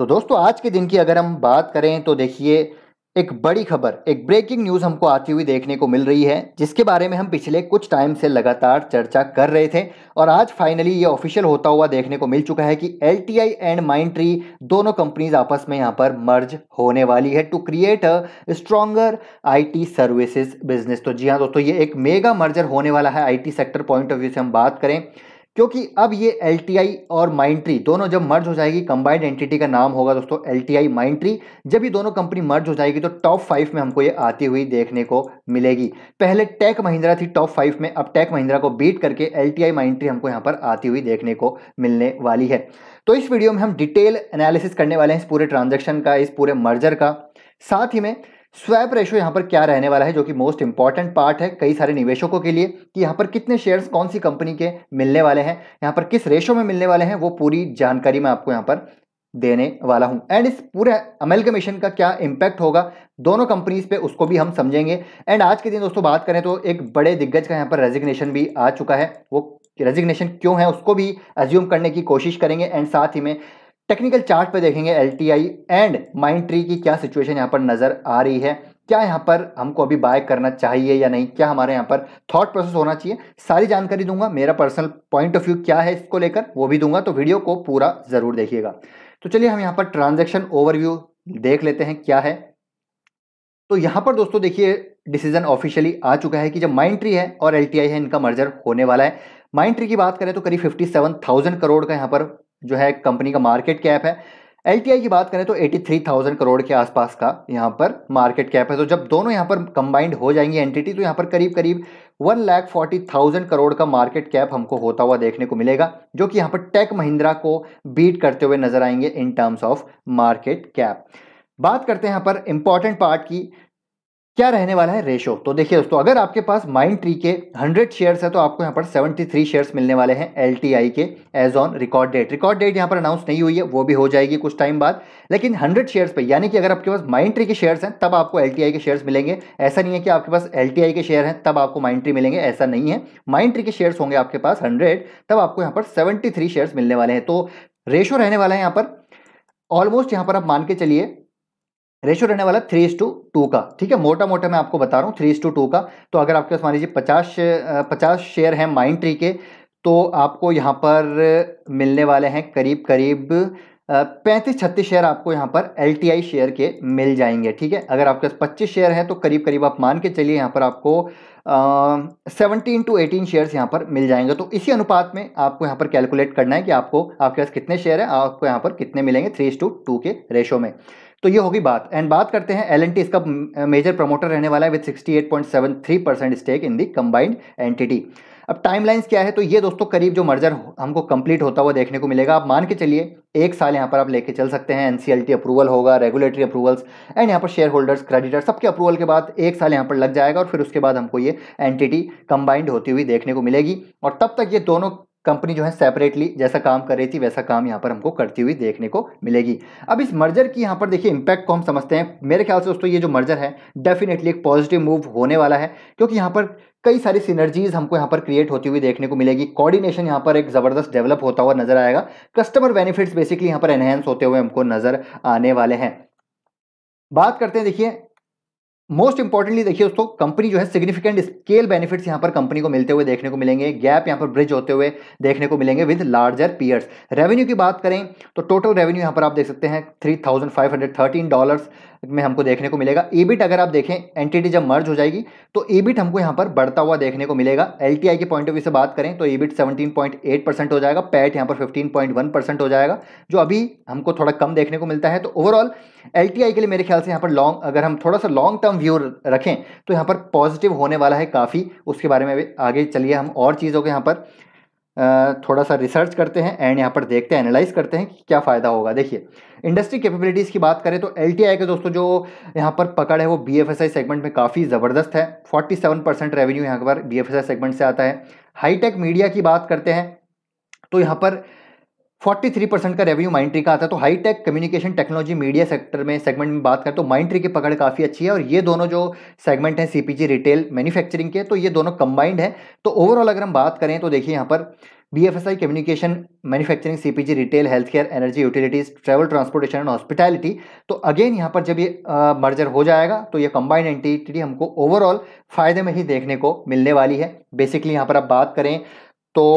तो दोस्तों आज के दिन की अगर हम बात करें तो देखिए एक बड़ी खबर एक ब्रेकिंग न्यूज़ हमको आती हुई देखने को मिल रही है जिसके बारे में हम पिछले कुछ टाइम से लगातार चर्चा कर रहे थे और आज फाइनली ये ऑफिशियल होता हुआ देखने को मिल चुका है कि एल एंड माइंड ट्री दोनों कंपनीज आपस में यहाँ पर मर्ज होने वाली है to create a stronger I services business तो जी हाँ दोस्तों ये एक मेगा मर्जर होने वाला है I sector point of view से हम बात करें क्योंकि अब ये एल और माइंट्री दोनों जब मर्ज हो जाएगी कंबाइंड एंटिटी का नाम होगा दोस्तों एल टी माइंट्री जब ये दोनों कंपनी मर्ज हो जाएगी तो टॉप फाइव में हमको ये आती हुई देखने को मिलेगी पहले टेक महिंद्रा थी टॉप फाइव में अब टेक महिंद्रा को बीट करके एल टी माइंट्री हमको यहाँ पर आती हुई देखने को मिलने वाली है तो इस वीडियो में हम डिटेल एनालिसिस करने वाले हैं इस पूरे ट्रांजेक्शन का इस पूरे मर्जर का साथ ही में स्वैप रेशो यहाँ पर क्या रहने वाला है जो कि मोस्ट इंपॉर्टेंट पार्ट है कई सारे निवेशकों के लिए कि यहाँ पर कितने शेयर्स कौन सी कंपनी के मिलने वाले हैं यहाँ पर किस रेशो में मिलने वाले हैं वो पूरी जानकारी मैं आपको यहाँ पर देने वाला हूं एंड इस पूरे अमेलकमीशन का क्या इम्पैक्ट होगा दोनों कंपनीज पे उसको भी हम समझेंगे एंड आज के दिन दोस्तों बात करें तो एक बड़े दिग्गज का यहाँ पर रेजिग्नेशन भी आ चुका है वो रेजिग्नेशन क्यों है उसको भी एज्यूम करने की कोशिश करेंगे एंड साथ ही में टेक्निकल चार्ट पे देखेंगे एल एंड माइंड ट्री की क्या सिचुएशन यहाँ पर नज़र आ रही है क्या यहाँ पर हमको अभी बाय करना चाहिए या नहीं क्या हमारे यहाँ पर थॉट प्रोसेस होना चाहिए सारी जानकारी दूंगा मेरा पर्सनल पॉइंट ऑफ व्यू क्या है इसको लेकर वो भी दूंगा तो वीडियो को पूरा ज़रूर देखिएगा तो चलिए हम यहाँ पर ट्रांजेक्शन ओवरव्यू देख लेते हैं क्या है तो यहाँ पर दोस्तों देखिए डिसीजन ऑफिशियली आ चुका है कि जब माइंड ट्री है और एल है इनका मर्जर होने वाला है माइंड ट्री की बात करें तो करीब 57,000 करोड़ का यहाँ पर जो है कंपनी का मार्केट कैप है एल की बात करें तो 83,000 करोड़ के आसपास का यहाँ पर मार्केट कैप है तो जब दोनों यहाँ पर कंबाइंड हो जाएंगे एंटिटी तो यहाँ पर करीब करीब one lakh forty thousand crore का मार्केट कैप हमको होता हुआ देखने को मिलेगा जो कि यहाँ पर टेक महिंद्रा को बीट करते हुए नजर आएंगे in terms of market cap बात करते हैं यहाँ पर इंपॉर्टेंट पार्ट की क्या रहने वाला है रेशो तो देखिए दोस्तों अगर आपके पास माइंड ट्री के 100 शेयर्स है तो आपको यहाँ पर 73 शेयर्स मिलने वाले हैं एल के as on record date record date यहाँ पर अनाउंस नहीं हुई है वो भी हो जाएगी कुछ टाइम बाद लेकिन 100 शेयर्स पे यानी कि अगर आपके पास माइंड ट्री के शेयर्स हैं तब आपको एल के शेयर्स मिलेंगे ऐसा नहीं है कि आपके पास एल के शेयर हैं तब आपको माइंड ट्री मिलेंगे ऐसा नहीं है माइंड ट्री के शेयर्स होंगे आपके पास हंड्रेड तब आपको यहाँ पर सेवेंटी शेयर्स मिलने वाले हैं तो रेशो रहने वाला है यहाँ पर ऑलमोस्ट यहाँ पर आप मान के चलिए रेशो रहने वाला थ्री इस टू टू का ठीक है मोटा मोटा मैं आपको बता रहा हूँ थ्री इस टू टू का तो अगर आपके पास मान लीजिए पचास पचास शेयर हैं माइंड ट्री के तो आपको यहाँ पर मिलने वाले हैं करीब करीब पैंतीस छत्तीस शेयर आपको यहाँ पर एल शेयर के मिल जाएंगे ठीक है अगर आपके पास पच्चीस शेयर हैं तो करीब करीब आप मान के चलिए यहाँ पर आपको सेवनटीन टू एटीन शेयर्स यहाँ पर मिल जाएंगे तो इसी अनुपात में आपको यहाँ पर कैलकुलेट करना है कि आपको आपके पास कितने शेयर हैं आपको यहाँ पर कितने मिलेंगे थ्री टू टू के रेशो में तो ये होगी बात एंड बात करते हैं एल इसका मेजर प्रमोटर रहने वाला है with 68.73 percent stake in the combined entity अब टाइमलाइंस क्या है तो ये दोस्तों करीब जो मर्जर हमको कंप्लीट होता हुआ देखने को मिलेगा आप मान के चलिए एक साल यहाँ पर आप लेके चल सकते हैं एनसीएलटी अप्रूवल होगा रेगुलेटरी अप्रूवल्स एंड यहाँ पर शेयर होल्डर्स क्रेडिटर्स सबके अप्रूवल के बाद एक साल यहाँ पर लग जाएगा और फिर उसके बाद हमको ये एंटिटी कंबाइंड होती हुई देखने को मिलेगी और तब तक ये दोनों कंपनी जो है सेपरेटली जैसा काम कर रही थी वैसा काम यहाँ पर हमको करती हुई देखने को मिलेगी अब इस मर्जर की यहाँ पर देखिए इम्पैक्ट को हम समझते हैं मेरे ख्याल से दोस्तों ये जो मर्जर है डेफिनेटली एक पॉजिटिव मूव होने वाला है क्योंकि यहाँ पर कई सारी सिनर्जीज हमको यहाँ पर क्रिएट होती हुई देखने को मिलेगी कोऑर्डिनेशन यहाँ पर एक ज़बरदस्त डेवलप होता हुआ नजर आएगा कस्टमर बेनिफिट्स बेसिकली यहाँ पर एनहेंस होते हुए हमको नजर आने वाले हैं बात करते हैं देखिए मोस्ट इंपॉर्टेंटली देखिए दोस्तों कंपनी जो है सिग्निफिकेंट स्केल बेनिफिट्स यहाँ पर कंपनी को मिलते हुए देखने को मिलेंगे गैप यहाँ पर ब्रिज होते हुए देखने को मिलेंगे विद लार्जर पीयर्स रेवेन्यू की बात करें तो टोटल रेवेन्यू यहाँ पर आप देख सकते हैं three thousand five hundred thirteen dollars में हमको देखने को मिलेगा ईबिट अगर आप देखें एंटिटी जब मर्ज हो जाएगी तो ईबिट हमको यहाँ पर बढ़ता हुआ देखने को मिलेगा एल के पॉइंट ऑफ व्यू से बात करें तो ईबिट 17.8 परसेंट हो जाएगा पैट यहाँ पर 15.1 परसेंट हो जाएगा जो अभी हमको थोड़ा कम देखने को मिलता है तो ओवरऑल एल के लिए मेरे ख्याल से यहाँ पर लॉन्ग अगर हम थोड़ा सा लॉन्ग टर्म व्यू रखें तो यहाँ पर पॉजिटिव होने वाला है काफ़ी उसके बारे में आगे चलिए हम और चीज़ों के यहाँ पर थोड़ा सा रिसर्च करते हैं एंड यहाँ पर देखते हैं एनालाइज करते हैं कि क्या फ़ायदा होगा देखिए इंडस्ट्री कैपेबिलिटीज़ की बात करें तो एल के दोस्तों जो यहाँ पर पकड़ है वो बी सेगमेंट में काफ़ी ज़बरदस्त है 47 परसेंट रेवेन्यू यहाँ पर बी सेगमेंट से आता है हाईटेक मीडिया की बात करते हैं तो यहाँ पर 43 परसेंट का रेवेन्यू माइंट्री का आता है तो high tech communication technology media sector में सेगमेंट में बात करें तो माइंट्री की पकड़ काफ़ी अच्छी है और ये दोनों जो सेगमेंट हैं सीपीजी रिटेल मैन्युफैक्चरिंग के तो ये दोनों कंबाइंड है तो ओवरऑल अगर हम बात करें तो देखिए यहाँ पर B F S I communication manufacturing CPG retail health care energy utilities travel transportation and hospitality तो अगेन यहाँ पर जब ये मर्जर हो जाएगा तो ये कंबाइंड एंटिटी हमको ओवरऑल फायदे में ही देखने को मिलने वाली है बेसिकली यहाँ पर आप बात करें तो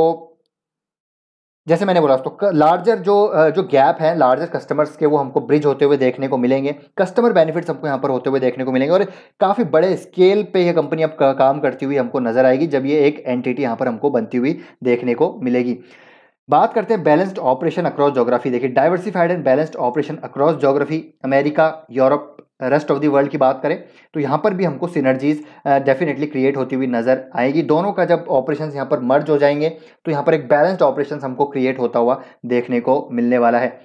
जैसे मैंने बोला तो लार्जर जो जो गैप है लार्जर कस्टमर्स के वो हमको ब्रिज होते हुए देखने को मिलेंगे कस्टमर बेनिफिट्स हमको यहाँ पर होते हुए देखने को मिलेंगे और काफ़ी बड़े स्केल पे ये कंपनी अब काम करती हुई हमको नजर आएगी जब ये एक एंटिटी यहाँ पर हमको बनती हुई देखने को मिलेगी बात करते हैं बैलेंस्ड ऑपरेशन अक्रॉस जोग्राफी देखिए diversified and balanced operation across geography America Europe rest of the world की बात करें तो यहाँ पर भी हमको सिनर्जीज डेफिनेटली क्रिएट होती हुई नज़र आएगी दोनों का जब ऑपरेशन यहाँ पर मर्ज हो जाएंगे तो यहाँ पर एक बैलेंस्ड ऑपरेशन हमको क्रिएट होता हुआ देखने को मिलने वाला है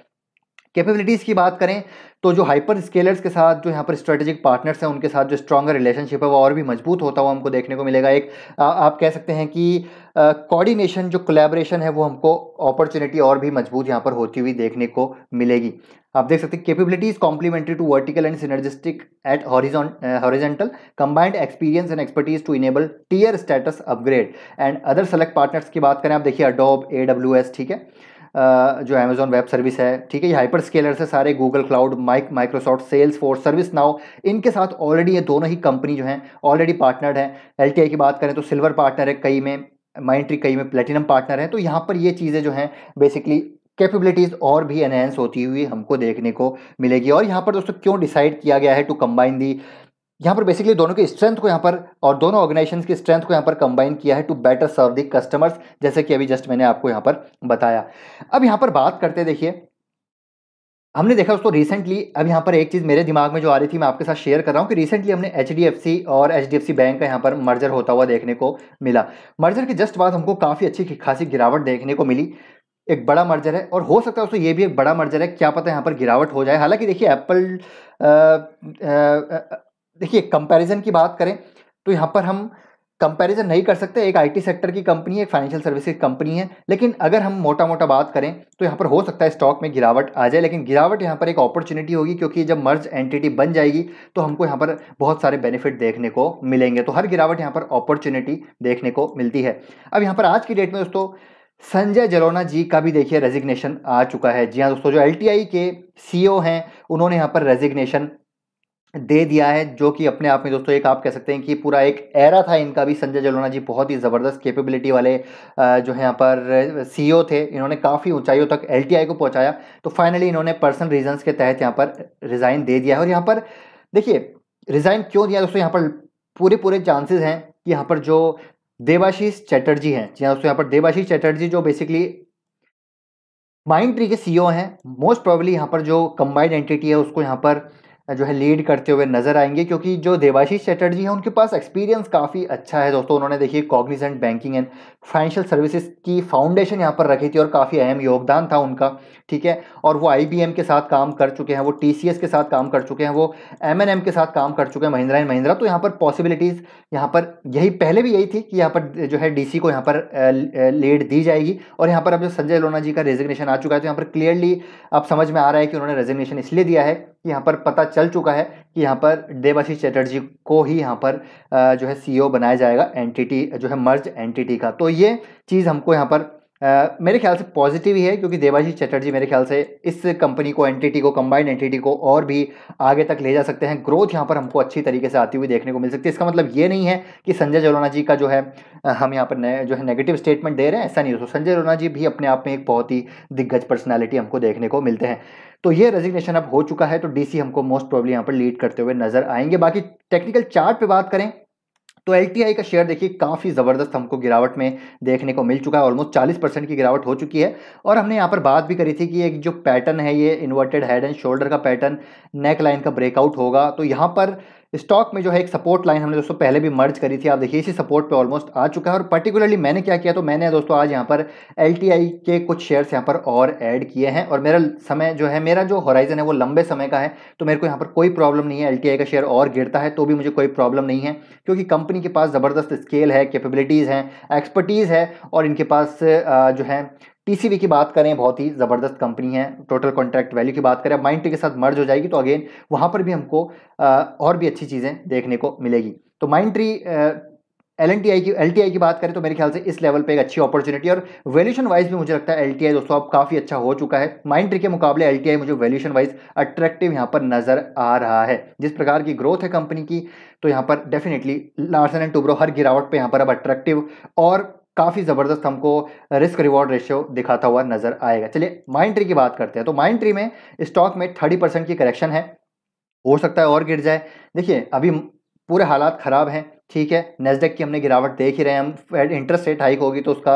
कैपेबिलिटीज़ की बात करें तो जो हाइपर स्केलर्स के साथ जो यहाँ पर स्ट्रेटेजिक पार्टनर्स हैं उनके साथ जो स्ट्रॉगर रिलेशनशिप है वो और भी मजबूत होता हुआ हमको देखने को मिलेगा एक आ, आप कह सकते हैं कि कोऑर्डिनेशन जो कोलेब्रेशन है वो हमको अपॉर्चुनिटी और भी मजबूत यहाँ पर होती हुई देखने को मिलेगी आप देख सकते हैं capability is complementary to vertical and synergistic at horizontal combined experience and expertise to enable tier status upgrade and other select partners की बात करें आप देखिए अडोब ए डब्ल्यू एस ठीक है uh, जो अमेजोन वेब सर्विस है ठीक है ये हाइपर स्केलर से सारे Google cloud mic Microsoft Salesforce ServiceNow इनके साथ ऑलरेडी ये दोनों ही कंपनी जो हैं ऑलरेडी पार्टनर हैं एल की बात करें तो सिल्वर पार्टनर है कई में माइंट्री कई में प्लेटिनम पार्टनर है तो यहाँ पर ये चीज़ें जो हैं बेसिकली कैपेबिलिटीज़ और भी एनहेंस होती हुई हमको देखने को मिलेगी और यहाँ पर दोस्तों क्यों डिसाइड किया गया है टू कंबाइन दी यहाँ पर बेसिकली दोनों की स्ट्रेंथ को यहाँ पर और दोनों ऑर्गेनाइजेशन की स्ट्रेंथ को यहाँ पर कंबाइन किया है to better serve the customers जैसे कि अभी जस्ट मैंने आपको यहाँ पर बताया अब यहाँ पर बात करते देखिए हमने देखा दोस्तों रिसेंटली अब यहाँ पर एक चीज़ मेरे दिमाग में जो आ रही थी मैं आपके साथ शेयर कर रहा हूँ कि रिसेंटली हमने एच और एच बैंक का यहाँ पर मर्जर होता हुआ देखने को मिला मर्जर के जस्ट बाद हमको काफ़ी अच्छी खासी गिरावट देखने को मिली एक बड़ा मर्जर है और हो सकता है उसको ये भी एक बड़ा मर्जर है क्या पता है यहाँ पर गिरावट हो जाए हालांकि देखिए एप्पल देखिए कंपैरिजन की बात करें तो यहाँ पर हम कंपैरिजन नहीं कर सकते एक आईटी सेक्टर की कंपनी है एक फाइनेंशियल सर्विस की कंपनी है लेकिन अगर हम मोटा मोटा बात करें तो यहाँ पर हो सकता है स्टॉक में गिरावट आ जाए लेकिन गिरावट यहाँ पर एक अपॉर्चुनिटी होगी क्योंकि जब मर्ज एंटिटी बन जाएगी तो हमको यहाँ पर बहुत सारे बेनिफिट देखने को मिलेंगे तो हर गिरावट यहाँ पर अपॉर्चुनिटी देखने को मिलती है अब यहाँ पर आज की डेट में दोस्तों संजय जलोना जी का भी देखिए रेजिग्नेशन आ चुका है जी हाँ दोस्तों जो एल के सीईओ e हैं उन्होंने यहाँ पर रेजिग्नेशन दे दिया है जो कि अपने आप में दोस्तों एक आप कह सकते हैं कि पूरा एक एरा था इनका भी संजय जलोना जी बहुत ही ज़बरदस्त कैपेबिलिटी वाले जो है यहाँ पर सीईओ e थे इन्होंने काफ़ी ऊंचाइयों तक एल को पहुंचाया तो फाइनली इन्होंने पर्सनल रीजन्स के तहत यहाँ पर रिज़ाइन दे दिया है और यहाँ पर देखिए रिज़ाइन क्यों दिया दोस्तों यहाँ पर पूरे पूरे चांसेज हैं कि यहाँ पर जो देवाशीष चैटर्जी हैं जी हाँ, दोस्तों यहाँ पर देवाशीष चैटर्जी जो बेसिकली माइंड ट्री के सीईओ e हैं मोस्ट प्रॉब्ली यहाँ पर जो कंबाइंड एंटिटी है उसको यहाँ पर जो है लीड करते हुए नज़र आएंगे क्योंकि जो देवाशीष चटर्जी हैं उनके पास एक्सपीरियंस काफ़ी अच्छा है दोस्तों उन्होंने देखिए Cognizant banking and financial services की फाउंडेशन यहाँ पर रखी थी और काफ़ी अहम योगदान था उनका ठीक है और वो आई के साथ काम कर चुके हैं वो टी के साथ काम कर चुके हैं वो एम के साथ काम कर चुके हैं महिंद्रा एंड महिंद्रा तो यहाँ पर पॉसिबिलिटीज़ यहाँ पर यही पहले भी यही थी कि यहाँ पर जो है डी को यहाँ पर लीड दी जाएगी और यहाँ पर अब जो संजय लोना जी का रेजिग्नेशन आ चुका है तो यहाँ पर क्लियरली अब समझ में आ रहा है कि उन्होंने रेजिग्नेशन इसलिए दिया है कि यहाँ पर पता चल चुका है कि यहाँ पर देवाशीष चैटर्जी को ही यहाँ पर जो है सीईओ e बनाया जाएगा एंटिटी जो है मर्ज एंटिटी का तो ये चीज़ हमको यहाँ पर आ, मेरे ख्याल से पॉजिटिव ही है क्योंकि देवाजी चटर्जी मेरे ख्याल से इस कंपनी को एंटिटी को कंबाइंड एंटिटी को और भी आगे तक ले जा सकते हैं ग्रोथ यहाँ पर हमको अच्छी तरीके से आती हुई देखने को मिल सकती है इसका मतलब ये नहीं है कि संजय जलोना जी का जो है हम यहाँ पर जो है नेगेटिव स्टेटमेंट दे रहे हैं ऐसा नहीं हो तो संजय जलोना जी भी अपने आप में एक बहुत ही दिग्गज पर्सनैलिटी हमको देखने को मिलते हैं तो ये रेजिग्नेशन अब हो चुका है तो डीसी हमको मोस्ट प्रॉब्ली यहाँ पर लीड करते हुए नजर आएंगे बाकी टेक्निकल चार्ट पे बात करें तो एल का शेयर देखिए काफ़ी ज़बरदस्त हमको गिरावट में देखने को मिल चुका है ऑलमोस्ट चालीस परसेंट की गिरावट हो चुकी है और हमने यहाँ पर बात भी करी थी कि एक जो पैटर्न है ये इन्वर्टेड हेड एंड शोल्डर का पैटर्न नेक लाइन का ब्रेकआउट होगा तो यहाँ पर स्टॉक में जो है एक सपोर्ट लाइन हमने दोस्तों पहले भी मर्ज करी थी आप देखिए इसी सपोर्ट पे ऑलमोस्ट आ चुका है और पर्टिकुलरली मैंने क्या किया तो मैंने दोस्तों आज यहाँ पर एल के कुछ शेयर्स यहाँ पर और ऐड किए हैं और मेरा समय जो है मेरा जो हॉराइजन है वो लंबे समय का है तो मेरे को यहाँ पर कोई प्रॉब्लम नहीं है एल का शेयर और गिरता है तो भी मुझे कोई प्रॉब्लम नहीं है क्योंकि कंपनी के पास ज़बरदस्त स्केल है कैपेबिलिटीज़ हैं एक्सपर्टीज़ है और इनके पास जो है टीसीवी की बात करें बहुत ही ज़बरदस्त कंपनी है टोटल कॉन्ट्रैक्ट वैल्यू की बात करें अब माइंड के साथ मर्ज हो जाएगी तो अगेन वहाँ पर भी हमको और भी अच्छी चीज़ें देखने को मिलेगी तो Mindtree L N T I की एल टी आई की बात करें तो मेरे ख्याल से इस लेवल पे एक अच्छी अपॉर्चुनिटी और वैल्यूशन वाइज भी मुझे लगता है एल टी आई दोस्तों अब काफ़ी अच्छा हो चुका है माइंड ट्री के मुकाबले एल टी आई मुझे वैल्यूशन वाइज अट्रैक्टिव यहाँ पर नज़र आ रहा है जिस प्रकार की ग्रोथ है कंपनी की तो यहाँ पर डेफिनेटली लार्सन एंड टूब्रो हर गिरावट पर यहाँ पर अब अट्रैक्टिव और काफ़ी ज़बरदस्त हमको रिस्क रिवॉर्ड रेशियो दिखाता हुआ नज़र आएगा चलिए माइंड ट्री की बात करते हैं तो माइंड ट्री में स्टॉक में थर्टी परसेंट की करेक्शन है हो सकता है और गिर जाए देखिए अभी पूरे हालात ख़राब हैं ठीक है नेस्डेक की हमने गिरावट देख ही रहे हैं हम इंटरेस्ट रेट हाइक होगी तो उसका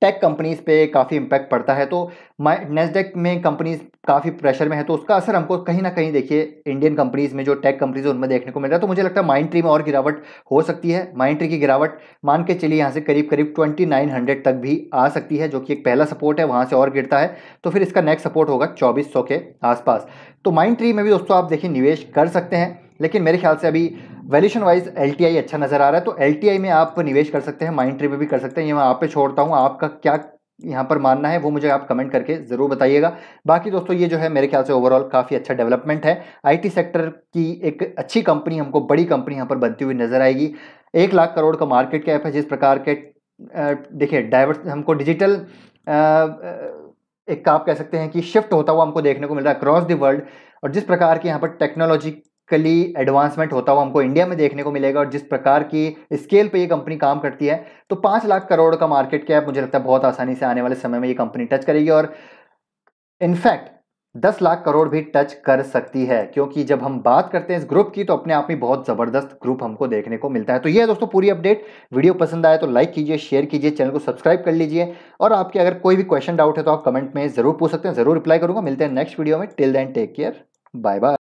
टेक कंपनीज पे काफ़ी इम्पैक्ट पड़ता है तो नेस्डेक में कंपनीज काफ़ी प्रेशर में है तो उसका असर हमको कहीं ना कहीं देखिए इंडियन कंपनीज में जो टेक कंपनीज है उनमें देखने को मिल रहा है तो मुझे लगता है माइंड ट्री में और गिरावट हो सकती है माइंड ट्री की गिरावट मान के चलिए यहाँ से करीब करीब हंड्रेड तक भी आ सकती है जो कि एक पहला सपोर्ट है वहाँ से और गिरता है तो फिर इसका नेक्स्ट सपोर्ट होगा चौबीस के आसपास तो माइंड ट्री में भी दोस्तों आप देखिए निवेश कर सकते हैं लेकिन मेरे ख्याल से अभी वैल्यूशन वाइज एल अच्छा नज़र आ रहा है तो एल में आप निवेश कर सकते हैं माइंड ट्रिप भी कर सकते हैं ये मैं आप पे छोड़ता हूँ आपका क्या यहाँ पर मानना है वो मुझे आप कमेंट करके ज़रूर बताइएगा बाकी दोस्तों ये जो है मेरे ख्याल से ओवरऑल काफ़ी अच्छा डेवलपमेंट है आईटी सेक्टर की एक अच्छी कंपनी हमको बड़ी कंपनी यहाँ पर बनती हुई नज़र आएगी एक लाख करोड़ का मार्केट कैप है जिस प्रकार के देखिए डाइवर्स हमको डिजिटल एक आप कह सकते हैं कि शिफ्ट होता हुआ हमको देखने को मिल रहा है अक्रॉस दी वर्ल्ड और जिस प्रकार की यहाँ पर टेक्नोलॉजी टेक्निकली एडवांसमेंट होता हुआ हमको इंडिया में देखने को मिलेगा और जिस प्रकार की स्केल पे ये कंपनी काम करती है तो पाँच लाख करोड़ का मार्केट कैप मुझे लगता है बहुत आसानी से आने वाले समय में ये कंपनी टच करेगी और इनफैक्ट दस लाख करोड़ भी टच कर सकती है क्योंकि जब हम बात करते हैं इस ग्रुप की तो अपने आप में बहुत ज़बरदस्त ग्रुप हमको देखने को मिलता है तो ये है दोस्तों पूरी अपडेट वीडियो पसंद आए तो लाइक कीजिए शेयर कीजिए चैनल को सब्सक्राइब कर लीजिए और आपके अगर कोई भी क्वेश्चन डाउट है तो आप कमेंट में ज़रूर पूछ सकते हैं ज़रूर रिप्लाई करूंगा मिलते हैं नेक्स्ट वीडियो में till then take care bye bye